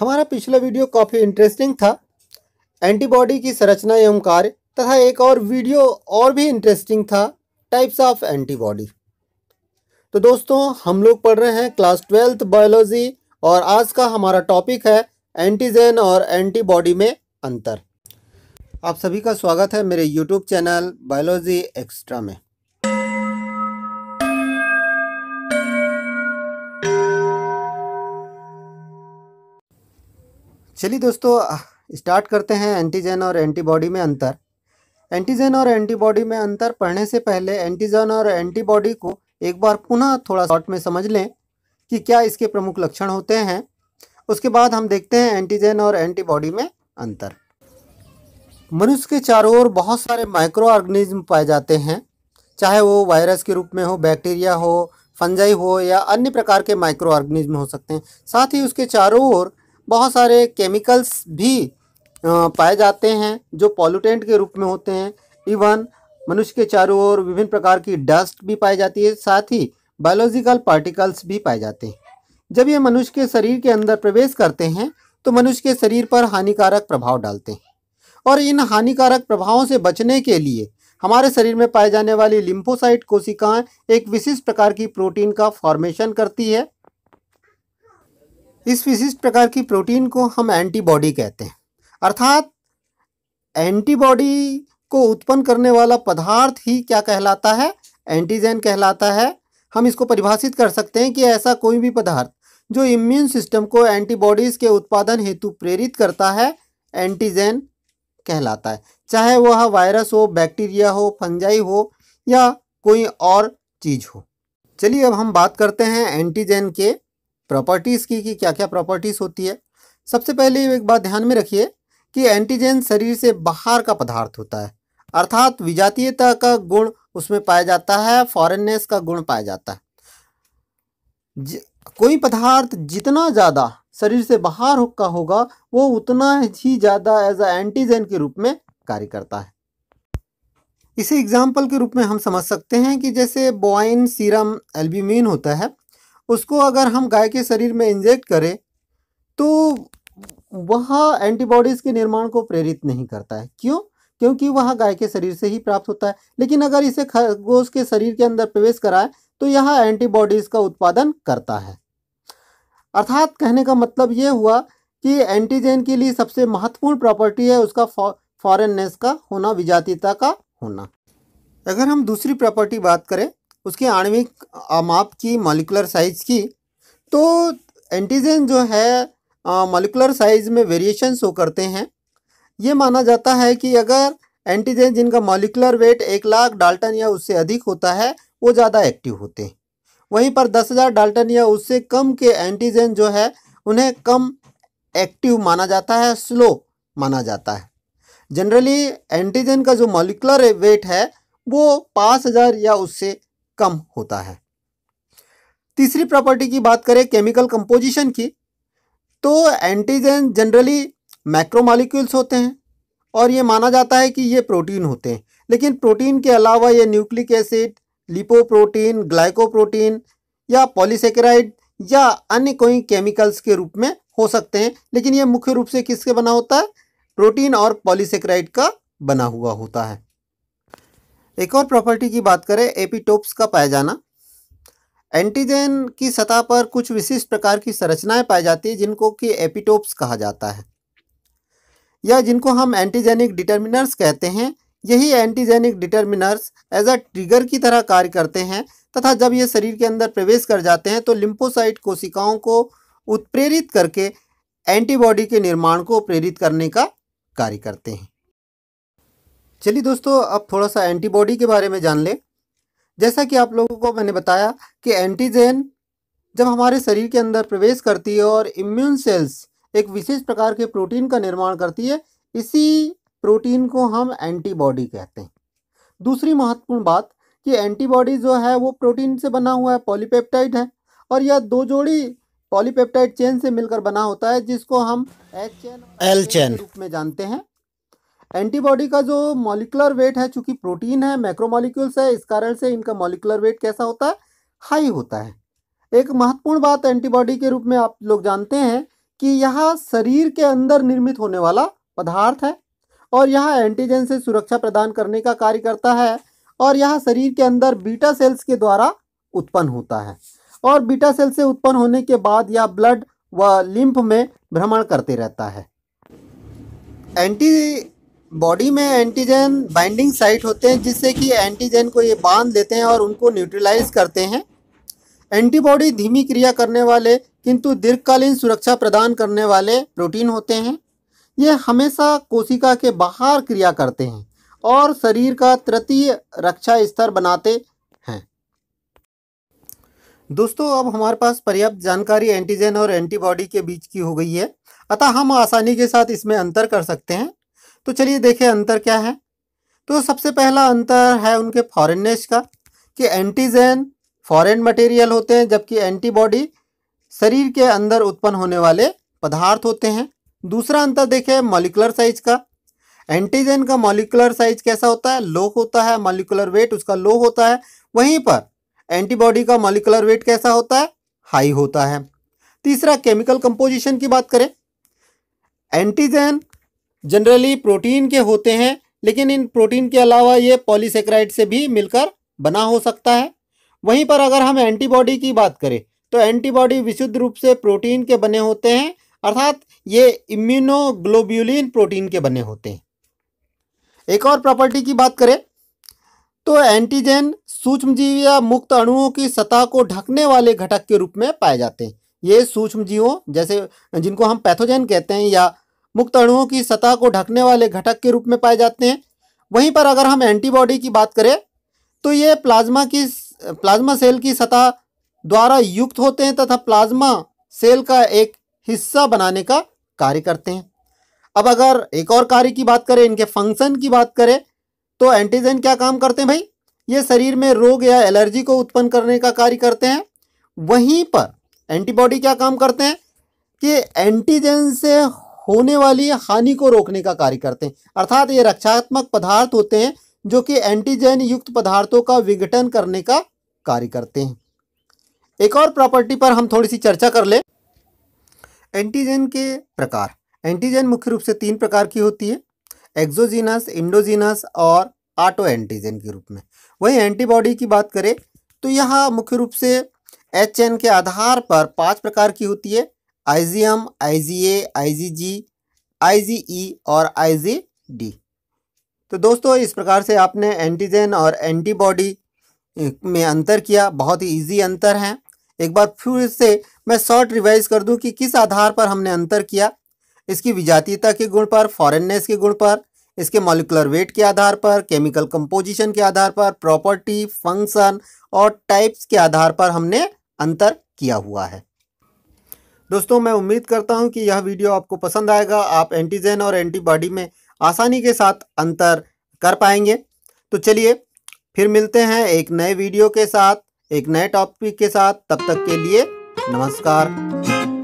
हमारा पिछला वीडियो काफ़ी इंटरेस्टिंग था एंटीबॉडी की संरचना एवं कार्य तथा एक और वीडियो और भी इंटरेस्टिंग था टाइप्स ऑफ एंटीबॉडी तो दोस्तों हम लोग पढ़ रहे हैं क्लास ट्वेल्थ बायोलॉजी और आज का हमारा टॉपिक है एंटीजन और एंटीबॉडी में अंतर आप सभी का स्वागत है मेरे यूट्यूब चैनल बायोलॉजी एक्स्ट्रा में चलिए दोस्तों स्टार्ट करते हैं एंटीजन और एंटीबॉडी में अंतर एंटीजन और एंटीबॉडी में अंतर पढ़ने से पहले एंटीजन और एंटीबॉडी को एक बार पुनः थोड़ा शॉर्ट में समझ लें कि क्या इसके प्रमुख लक्षण होते हैं उसके बाद हम देखते हैं एंटीजन और एंटीबॉडी में अंतर मनुष्य के चारों ओर बहुत सारे माइक्रो ऑर्गेनिज्म पाए जाते हैं चाहे वो वायरस के रूप में हो बैक्टीरिया हो फंजाई हो या अन्य प्रकार के माइक्रो ऑर्गेनिज्म हो सकते हैं साथ ही उसके चारों ओर बहुत सारे केमिकल्स भी पाए जाते हैं जो पॉल्यूटेंट के रूप में होते हैं इवन मनुष्य के चारों ओर विभिन्न प्रकार की डस्ट भी पाई जाती है साथ ही बायोलॉजिकल पार्टिकल्स भी पाए जाते हैं जब ये मनुष्य के शरीर के अंदर प्रवेश करते हैं तो मनुष्य के शरीर पर हानिकारक प्रभाव डालते हैं और इन हानिकारक प्रभावों से बचने के लिए हमारे शरीर में पाए जाने वाली लिम्फोसाइट कोशिकाएं एक विशिष्ट प्रकार की प्रोटीन का फॉर्मेशन करती है इस विशिष्ट प्रकार की प्रोटीन को हम एंटीबॉडी कहते हैं अर्थात एंटीबॉडी को उत्पन्न करने वाला पदार्थ ही क्या कहलाता है एंटीजन कहलाता है हम इसको परिभाषित कर सकते हैं कि ऐसा कोई भी पदार्थ जो इम्यून सिस्टम को एंटीबॉडीज़ के उत्पादन हेतु प्रेरित करता है एंटीजन कहलाता है चाहे वह वायरस हो बैक्टीरिया हो फंजाई हो या कोई और चीज़ हो चलिए अब हम बात करते हैं एंटीजन के प्रॉपर्टीज़ की कि क्या क्या प्रॉपर्टीज़ होती है सबसे पहले एक बात ध्यान में रखिए कि एंटीजन शरीर से बाहर का पदार्थ होता है अर्थात विजातीयता का गुण उसमें पाया जाता है फॉरेननेस का गुण पाया जाता है ज, कोई पदार्थ जितना ज़्यादा शरीर से बाहर का होगा वो उतना ही ज़्यादा एज अ एंटीजन के रूप में कार्य करता है इसे एग्जाम्पल के रूप में हम समझ सकते हैं कि जैसे बोआइन सीरम एल्ब्यूमिन होता है उसको अगर हम गाय के शरीर में इंजेक्ट करें तो वह एंटीबॉडीज़ के निर्माण को प्रेरित नहीं करता है क्यों क्योंकि वह गाय के शरीर से ही प्राप्त होता है लेकिन अगर इसे खरगोश के शरीर के अंदर प्रवेश कराए तो यह एंटीबॉडीज़ का उत्पादन करता है अर्थात कहने का मतलब ये हुआ कि एंटीजन के लिए सबसे महत्वपूर्ण प्रॉपर्टी है उसका फॉरेननेस का होना विजातीयता का होना अगर हम दूसरी प्रॉपर्टी बात करें उसकी आणविक माप की मॉलिकुलर साइज की तो एंटीजन जो है मॉलिकुलर साइज में वेरिएशन शो करते हैं ये माना जाता है कि अगर एंटीजन जिनका मॉलिकुलर वेट एक लाख डाल्टन या उससे अधिक होता है वो ज़्यादा एक्टिव होते हैं वहीं पर दस हज़ार डाल्टन या उससे कम के एंटीजन जो है उन्हें कम एक्टिव माना जाता है स्लो माना जाता है जनरली एंटीजन का जो मॉलिकुलर वेट है वो पाँच हज़ार या उससे कम होता है तीसरी प्रॉपर्टी की बात करें केमिकल कंपोजिशन की तो एंटीजन जनरली मैक्रोमालिक्यूल्स होते हैं और ये माना जाता है कि ये प्रोटीन होते हैं लेकिन प्रोटीन के अलावा ये न्यूक्लिक एसिड लिपोप्रोटीन ग्लाइकोप्रोटीन या पॉलीसेकेराइड या अन्य कोई केमिकल्स के रूप में हो सकते हैं लेकिन ये मुख्य रूप से किसके बना होता है प्रोटीन और पॉलीसेक्राइड का बना हुआ होता है एक और प्रॉपर्टी की बात करें एपिटोप्स का पाया जाना एंटीजन की सतह पर कुछ विशिष्ट प्रकार की संरचनाएं पाई जाती है जिनको कि एपिटोप्स कहा जाता है या जिनको हम एंटीजेनिक डिटर्मिनर्स कहते हैं यही antigenic determiners as a trigger की तरह कार्य करते हैं तथा जब ये शरीर के अंदर प्रवेश कर जाते हैं तो लिम्फोसाइट कोशिकाओं को उत्प्रेरित करके एंटीबॉडी के निर्माण को प्रेरित करने का कार्य करते हैं चलिए दोस्तों अब थोड़ा सा एंटीबॉडी के बारे में जान लें जैसा कि आप लोगों को मैंने बताया कि एंटीजन जब हमारे शरीर के अंदर प्रवेश करती है और इम्यून सेल्स एक विशेष प्रकार के प्रोटीन का निर्माण करती है इसी प्रोटीन को हम एंटीबॉडी कहते हैं दूसरी महत्वपूर्ण बात कि एंटीबॉडी जो है वो प्रोटीन से बना हुआ है पॉलीपेप्टाइड है और यह दो जोड़ी पॉलीपेप्टाइड चेन से मिलकर बना होता है जिसको हम एच चेन एल चेन रूप में जानते हैं एंटीबॉडी का जो मॉलिकुलर वेट है चूंकि प्रोटीन है मैक्रोमोलिक्यूल्स है इस कारण से इनका मॉलिकुलर वेट कैसा होता है हाई होता है एक महत्वपूर्ण बात एंटीबॉडी के रूप में आप लोग जानते हैं कि यह शरीर के अंदर निर्मित होने वाला पदार्थ है और यह एंटीजन से सुरक्षा प्रदान करने का कार्य करता है और यह शरीर के अंदर बीटा सेल्स के द्वारा उत्पन्न होता है और बीटा सेल से उत्पन्न होने के बाद यह ब्लड व लिम्फ में भ्रमण करते रहता है एंटी बॉडी में एंटीजन बाइंडिंग साइट होते हैं जिससे कि एंटीजन को ये बांध लेते हैं और उनको न्यूट्रलाइज करते हैं एंटीबॉडी धीमी क्रिया करने वाले किंतु दीर्घकालीन सुरक्षा प्रदान करने वाले प्रोटीन होते हैं ये हमेशा कोशिका के बाहर क्रिया करते हैं और शरीर का तृतीय रक्षा स्तर बनाते हैं दोस्तों अब हमारे पास पर्याप्त जानकारी एंटीजन और एंटीबॉडी के बीच की हो गई है अतः हम आसानी के साथ इसमें अंतर कर सकते हैं तो चलिए देखें अंतर क्या है तो सबसे पहला अंतर है उनके फॉरेननेस का कि एंटीजन फॉरेन मटेरियल होते हैं जबकि एंटीबॉडी शरीर के अंदर उत्पन्न होने वाले पदार्थ होते हैं दूसरा अंतर देखें मॉलिकुलर साइज का एंटीजन का मॉलिकुलर साइज कैसा होता है लो होता है मॉलिकुलर वेट उसका लो होता है वहीं पर एंटीबॉडी का मॉलिकुलर वेट कैसा होता है हाई होता है तीसरा केमिकल कंपोजिशन की बात करें एंटीजन जनरली प्रोटीन के होते हैं लेकिन इन प्रोटीन के अलावा ये पॉलीसेक्राइड से भी मिलकर बना हो सकता है वहीं पर अगर हम एंटीबॉडी की बात करें तो एंटीबॉडी विशुद्ध रूप से प्रोटीन के बने होते हैं अर्थात ये इम्यूनोग्लोब्यूलिन प्रोटीन के बने होते हैं एक और प्रॉपर्टी की बात करें तो एंटीजन सूक्ष्मजीव या मुक्त अणुओं की सतह को ढकने वाले घटक के रूप में पाए जाते हैं ये सूक्ष्म जीवों जैसे जिनको हम पैथोजन कहते हैं या मुक्त अणुओं की सतह को ढकने वाले घटक के रूप में पाए जाते हैं वहीं पर अगर हम एंटीबॉडी की बात करें तो ये प्लाज्मा की प्लाज्मा सेल की सतह द्वारा युक्त होते हैं तथा प्लाज्मा सेल का एक हिस्सा बनाने का कार्य करते हैं अब अगर एक और कार्य की बात करें इनके फंक्शन की बात करें तो एंटीजन क्या काम करते हैं भाई ये शरीर में रोग या एलर्जी को उत्पन्न करने का कार्य करते हैं वहीं पर एंटीबॉडी क्या काम करते हैं कि एंटीजन से होने वाली हानि को रोकने का कार्य करते हैं अर्थात ये रक्षात्मक पदार्थ होते हैं जो कि एंटीजन युक्त पदार्थों का विघटन करने का कार्य करते हैं एक और प्रॉपर्टी पर हम थोड़ी सी चर्चा कर ले एंटीजन के प्रकार एंटीजन मुख्य रूप से तीन प्रकार की होती है एक्जोजीनस इंडोजीनस और आटो एंटीजन के रूप में वही एंटीबॉडी की बात करें तो यह मुख्य रूप से एच एन के आधार पर पांच प्रकार की होती है आईजीएम आईजीए आईजीजी आईजीई और आईजीडी तो दोस्तों इस प्रकार से आपने एंटीजन और एंटीबॉडी में अंतर किया बहुत ही ईजी अंतर हैं एक बार फिर से मैं शॉर्ट रिवाइज कर दूं कि किस आधार पर हमने अंतर किया इसकी विजातीयता के गुण पर फॉरेननेस के गुण पर इसके मॉलिकुलर वेट के आधार पर केमिकल कंपोजिशन के आधार पर प्रॉपर्टी फंक्शन और टाइप्स के आधार पर हमने अंतर किया हुआ है दोस्तों मैं उम्मीद करता हूं कि यह वीडियो आपको पसंद आएगा आप एंटीजन और एंटीबॉडी में आसानी के साथ अंतर कर पाएंगे तो चलिए फिर मिलते हैं एक नए वीडियो के साथ एक नए टॉपिक के साथ तब तक के लिए नमस्कार